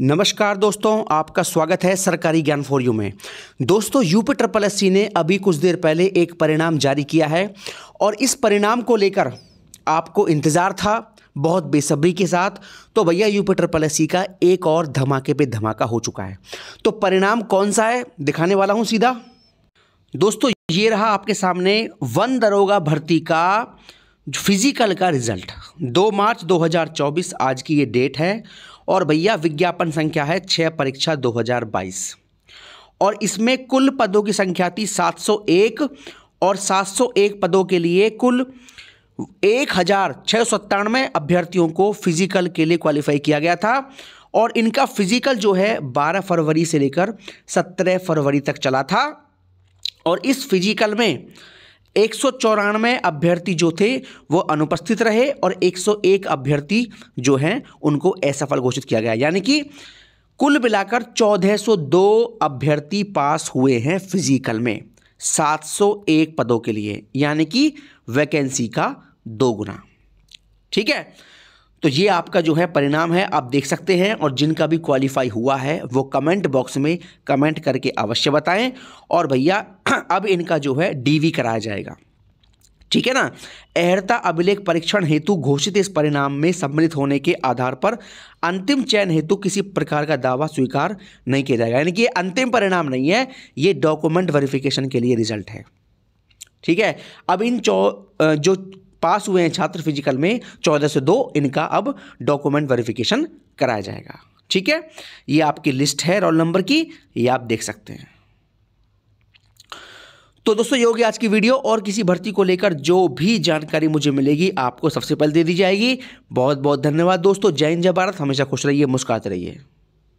नमस्कार दोस्तों आपका स्वागत है सरकारी ज्ञान फॉर यू में दोस्तों यूपी ट्रिपल एस ने अभी कुछ देर पहले एक परिणाम जारी किया है और इस परिणाम को लेकर आपको इंतज़ार था बहुत बेसब्री के साथ तो भैया यूपी ट्रिपल एस का एक और धमाके पे धमाका हो चुका है तो परिणाम कौन सा है दिखाने वाला हूँ सीधा दोस्तों ये रहा आपके सामने वन दरोगा भर्ती का फिजिकल का रिजल्ट दो मार्च 2024 आज की ये डेट है और भैया विज्ञापन संख्या है छः परीक्षा 2022 और इसमें कुल पदों की संख्या थी 701 और 701 पदों के लिए कुल एक हज़ार छः सौ सत्तानवे अभ्यर्थियों को फिजिकल के लिए क्वालिफाई किया गया था और इनका फिजिकल जो है 12 फरवरी से लेकर 17 फरवरी तक चला था और इस फिजिकल में एक चौरानवे अभ्यर्थी जो थे वो अनुपस्थित रहे और 101 अभ्यर्थी जो हैं उनको असफल घोषित किया गया यानी कि कुल मिलाकर 1402 अभ्यर्थी पास हुए हैं फिजिकल में 701 पदों के लिए यानी कि वैकेंसी का दो गुना ठीक है तो ये आपका जो है परिणाम है आप देख सकते हैं और जिनका भी क्वालिफाई हुआ है वो कमेंट बॉक्स में कमेंट करके अवश्य बताएं और भैया अब इनका जो है डीवी कराया जाएगा ठीक है ना अहर्ता अभिलेख परीक्षण हेतु घोषित इस परिणाम में सम्मिलित होने के आधार पर अंतिम चयन हेतु किसी प्रकार का दावा स्वीकार नहीं किया जाएगा यानी कि ये अंतिम परिणाम नहीं है ये डॉक्यूमेंट वेरिफिकेशन के लिए रिजल्ट है ठीक है अब इन चौ जो पास हुए हैं छात्र फिजिकल में चौदह से दो इनका अब डॉक्यूमेंट वेरिफिकेशन कराया जाएगा ठीक है ये आपकी लिस्ट है रोल नंबर की ये आप देख सकते हैं तो दोस्तों ये होगी आज की वीडियो और किसी भर्ती को लेकर जो भी जानकारी मुझे मिलेगी आपको सबसे पहले दे दी जाएगी बहुत बहुत धन्यवाद दोस्तों जय हिंद जय भारत हमेशा खुश रहिए मुस्कुराते रहिए